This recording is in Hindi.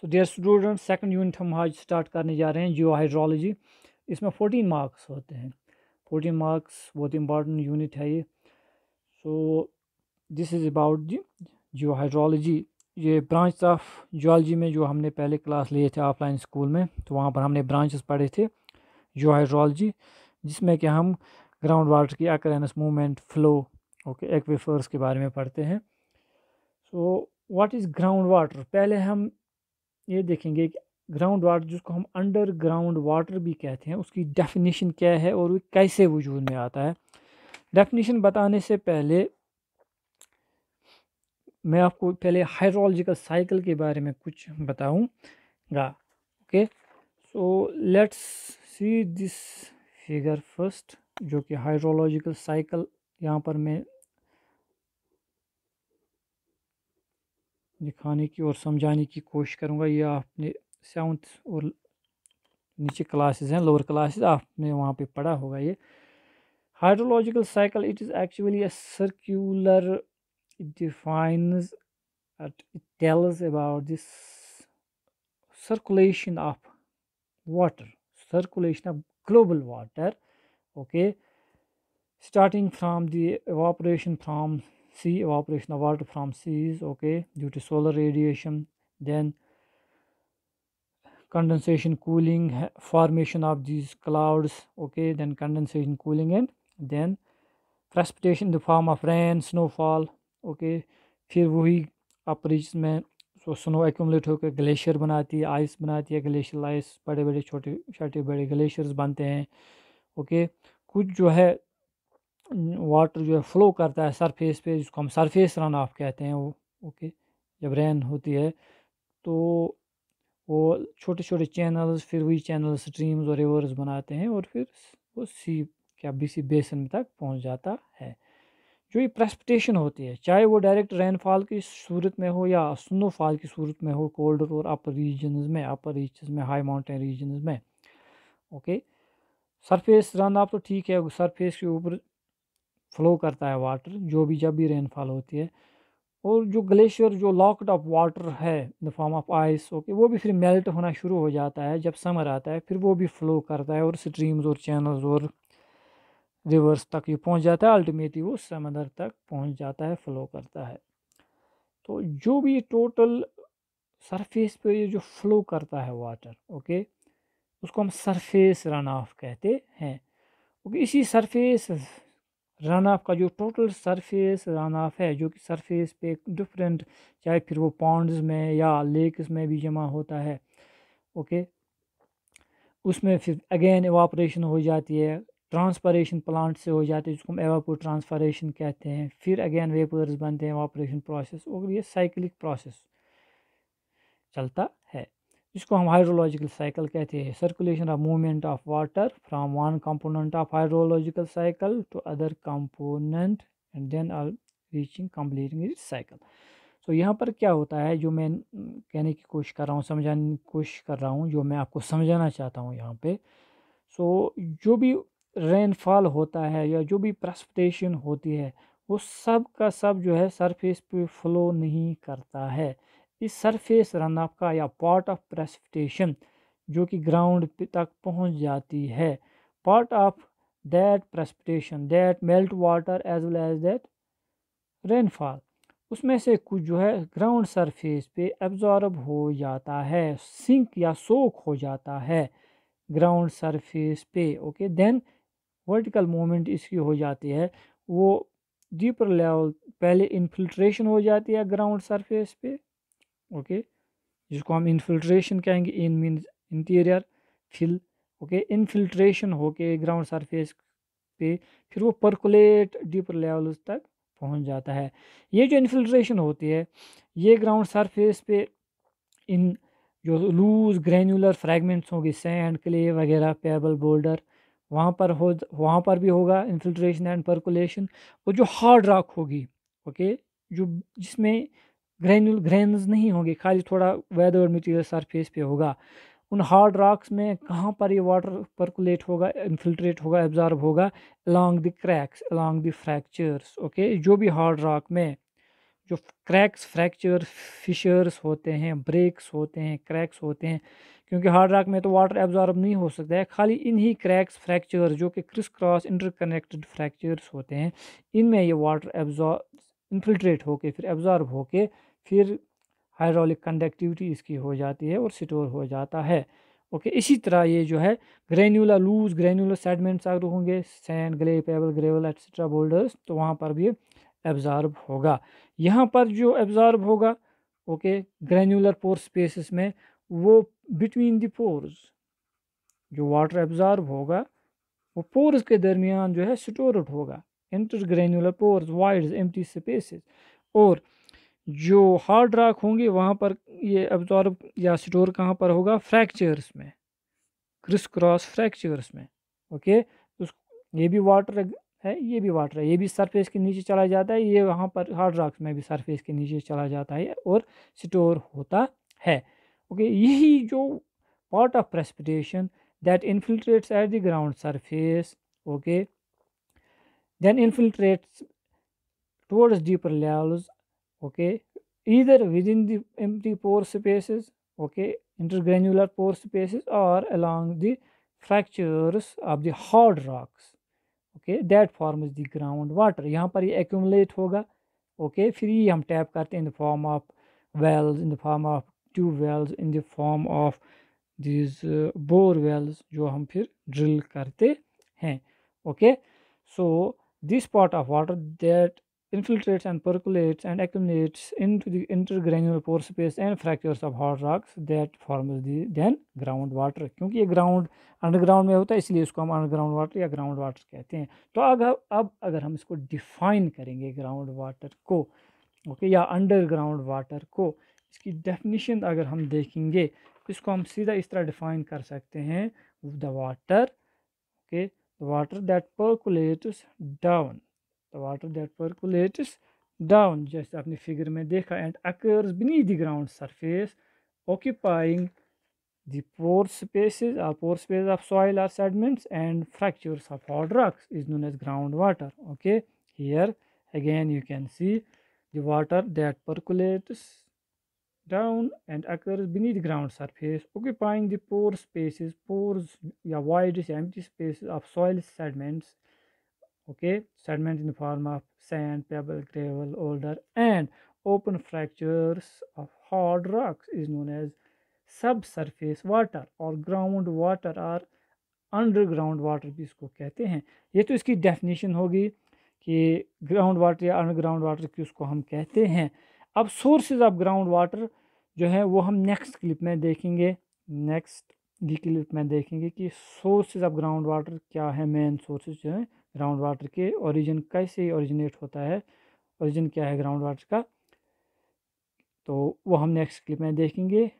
सो डियर स्टूडेंट सेकंड यूनिट हम आज स्टार्ट करने जा रहे हैं जियो हाइड्रोलॉजी इसमें फोर्टीन मार्क्स होते हैं फोर्टीन मार्क्स बहुत इंपॉर्टेंट यूनिट है ये सो दिस इज़ अबाउट जी जियो हाइड्रोलॉजी ये ब्रांच ऑफ जियोलॉजी में जो हमने पहले क्लास लिए थे ऑफलाइन स्कूल में तो वहाँ पर हमने ब्रांचेस पढ़े थे जियो हाइड्रोलॉजी जिसमें कि हम ग्राउंड वाटर की occurrence movement flow okay aquifers के बारे में पढ़ते हैं so what is ground water पहले हम ये देखेंगे कि ग्राउंड वाटर जिसको हम अंडरग्राउंड वाटर भी कहते हैं उसकी डेफिनेशन क्या है और वो कैसे वजूद में आता है डेफिनेशन बताने से पहले मैं आपको पहले हाइड्रोलॉजिकल साइकिल के बारे में कुछ बताऊंगा okay so let's see this figure first जो कि हाइड्रोलॉजिकल साइकिल यहाँ पर मैं दिखाने की और समझाने की कोशिश करूँगा ये आपने सेवन्थ और नीचे क्लासेस हैं लोअर क्लासेस आपने वहाँ पे पढ़ा होगा ये hydrological cycle it is actually a circular it defines it tells about this circulation of water circulation of global water okay starting from the operation from C evaporation of water from seas okay due to solar radiation then condensation cooling formation of these clouds okay then condensation cooling and then precipitation in the form of rain snowfall okay फिर वही अप रीज में सो स्नो एक्यूमलेट होकर ग्लेशियर बनाती है आइस बनाती है ग्लेशियर आइस बड़े बड़े छोटे छोटे बड़े ग्लेशियर्स बनते हैं ओके कुछ जो है वाटर जो है फ्लो करता है सरफेस पे जिसको हम सरफेस रन ऑफ कहते हैं वो ओके जब रेन होती है तो वो छोटे छोटे चैनल्स फिर वही चैनल स्ट्रीम्स और रिवर्स बनाते हैं और फिर वो सी क्या बीसी बेसन तक पहुंच जाता है जो ये प्रेसपटेशन होती है चाहे वो डायरेक्ट रेनफॉल की सूरत में हो या स्नोफॉल की सूरत में हो कोल्ड और अपर रीजन में अपर रीच में हाई माउंटेन रीजन में ओके सरफेस रन आप तो ठीक है सरफेस के ऊपर फ्लो करता है वाटर जो भी जब भी रेनफॉल होती है और जो ग्लेशियर जो लॉकड अप वाटर है in the form of ice okay वो भी फिर मेल्ट होना शुरू हो जाता है जब समर आता है फिर वो भी फ्लो करता है और स्ट्रीम्स और चैनल्स और रिवर्स तक ये पहुंच जाता है अल्टीमेटली वो समंदर तक पहुंच जाता है फ्लो करता है तो जो भी टोटल सरफेस पे ये जो फ्लो करता है वाटर ओके उसको हम सरफेस रन ऑफ कहते हैं ओके इसी सरफेस रन ऑफ का जो टोटल सरफेस रन ऑफ है जो कि सरफेस पे डिफरेंट चाहे फिर वो पॉन्ड्स में या लेक्स में भी जमा होता है ओके उसमें फिर अगेन एवापोरेशन हो जाती है ट्रांसपरेशन प्लांट से हो जाते हैं जिसको हम एवापो ट्रांसपरेशन कहते हैं फिर अगेन वेपर्स बनते हैं एवापोरेशन प्रोसेस और ये साइकिलिक प्रोसेस चलता जिसको हम हाइड्रोलॉजिकल साइकिल कहते हैं circulation of movement of water from one component of hydrological cycle to other component and then are reaching completing is cycle तो यहाँ पर क्या होता है जो मैं कहने की कोशिश कर रहा हूँ समझाने की कोशिश कर रहा हूँ जो मैं आपको समझाना चाहता हूँ यहाँ पे सो so, जो भी रेनफॉल होता है या जो भी प्रस्पटेशन होती है वो सब का सब जो है सरफेस पे फ्लो नहीं करता है इस सरफेस रन का या पार्ट ऑफ प्रेसिपिटेशन जो कि ग्राउंड तक पहुंच जाती है part of that precipitation that melt water as well as that rainfall उसमें से कुछ जो है ग्राउंड सरफेस पे एब्जॉर्ब हो जाता है सिंक या सोख हो जाता है ग्राउंड सरफेस पे ओके देन वर्टिकल मूवमेंट इसकी हो जाती है वो डीपर लेवल पहले इन्फिल्ट्रेशन हो जाती है ग्राउंड सरफेस पे ओके जिसको हम इनफिल्ट्रेशन कहेंगे in means interior fill okay infiltration होके ग्राउंड सरफेस पे फिर वो परकुलेट डीपर लेवल्स तक पहुंच जाता है ये जो इनफिल्ट्रेशन होती है ये ग्राउंड सरफेस पे इन जो लूज ग्रेनुलर फ्रैगमेंट्स होंगे सैंड क्ले वगैरह पेबल बोल्डर वहाँ पर हो वहाँ पर भी होगा इन्फिल्ट्रेशन एंड परकुलेशन और जो हार्ड रॉक होगी ओके जो जिसमें ग्रेन्यूल ग्रेन्स नहीं होंगे खाली थोड़ा वेदर मटीरियल सरफेस पे होगा उन हार्ड रॉक्स में कहाँ पर ये वाटर परकुलेट होगा इन्फिल्ट्रेट होगा एब्जॉर्ब होगा along the cracks along the fractures okay जो भी हार्ड रॉक में जो क्रैक्स फ्रैक्चर फिशर्स होते हैं ब्रेक्स होते हैं क्रैक्स होते हैं क्योंकि हार्ड रॉक में तो वाटर एब्जॉर्ब नहीं हो सकता है खाली इन्हीं क्रैक्स फ्रैक्चर जो कि क्रिस क्रॉस इंटरकनेक्टेड फ्रैक्चर्स होते हैं इनमें ये वाटर एब्जॉर्ब इन्फिल्ट्रेट होके फिर एब्जॉर्ब होके फिर हाइड्रोलिक कंडक्टिविटी इसकी हो जाती है और स्टोर हो जाता है ओके इसी तरह ये जो है ग्रेनुलर लूज ग्रेनुलर सेडमेंट्स अगर होंगे sand clay pebble gravel etcetera boulders तो वहाँ पर भी एब्जॉर्ब होगा यहाँ पर जो एब्जॉर्ब होगा ओके ग्रेनुलर पोर स्पेसिस में वो बिटवीन द पोर्स जो वाटर एब्जॉर्ब होगा वो पोर्स के दरमियान जो है स्टोरड होगा intergranular pores voids empty spaces और जो हार्ड रॉक होंगे वहाँ पर ये अब्जॉर्ब या स्टोर कहाँ पर होगा फ्रैक्चर्स में क्रिस क्रॉस फ्रैक्चर्स में ओके उस ये भी वाटर है ये भी वाटर है ये भी सरफेस के नीचे चला जाता है ये वहाँ पर हार्ड रॉक्स में भी सरफेस के नीचे चला जाता है और स्टोर होता है ओके यही जो part of precipitation that infiltrates at the ground surface okay then infiltrates towards deeper levels okay either within the empty pore spaces okay intergranular pore spaces or along the fractures of the hard rocks okay that forms the ground water yahan par ye accumulate hoga okay fir ye hum tap karte in the form of wells in the form of tube wells in the form of these uh, bore wells jo hum fir drill karte hain okay so this part of water that infiltrates and percolates and accumulates into the intergranular pore space and fractures of hard rocks that forms the then ground water क्योंकि ये ground underground mein hota hai isliye usko hum underground water ya ground water कहते हैं तो अगर अब अगर हम इसको define karenge ground water को okay, ya underground water ko iski definition अगर हम देखेंगे isko hum seedha is tarah define kar sakte hain the water okay the water that percolates down the water that percolates down जैसे आपने फिगर में देखा and occurs beneath the ground surface occupying those spaces pore space of soil or sediments and fractures of hard rocks is known as ground water okay here again you can see the water that percolates down and occurs beneath the ground surface occupying those spaces pores या void empty spaces of soil sediments okay sediment in the form of sand pebble gravel alder and open fractures of hard rocks is known as subsurface water और ग्राउंड वाटर और अंडरग्राउंड वाटर भी इसको कहते हैं ये तो इसकी डेफिनेशन होगी कि ग्राउंड वाटर या अंडरग्राउंड वाटर किसको हम कहते हैं अब सोर्सेज ऑफ ग्राउंड वाटर जो है वो हम नेक्स्ट क्लिप में देखेंगे नेक्स्ट ये क्लिप में देखेंगे कि सोर्सेज ऑफ ग्राउंड वाटर क्या है मेन सोर्सेज जो है ग्राउंड वाटर के ओरिजिन कैसे ओरिजिनेट होता है ओरिजिन क्या है ग्राउंड वाटर का तो वो हम नेक्स्ट क्लिप में देखेंगे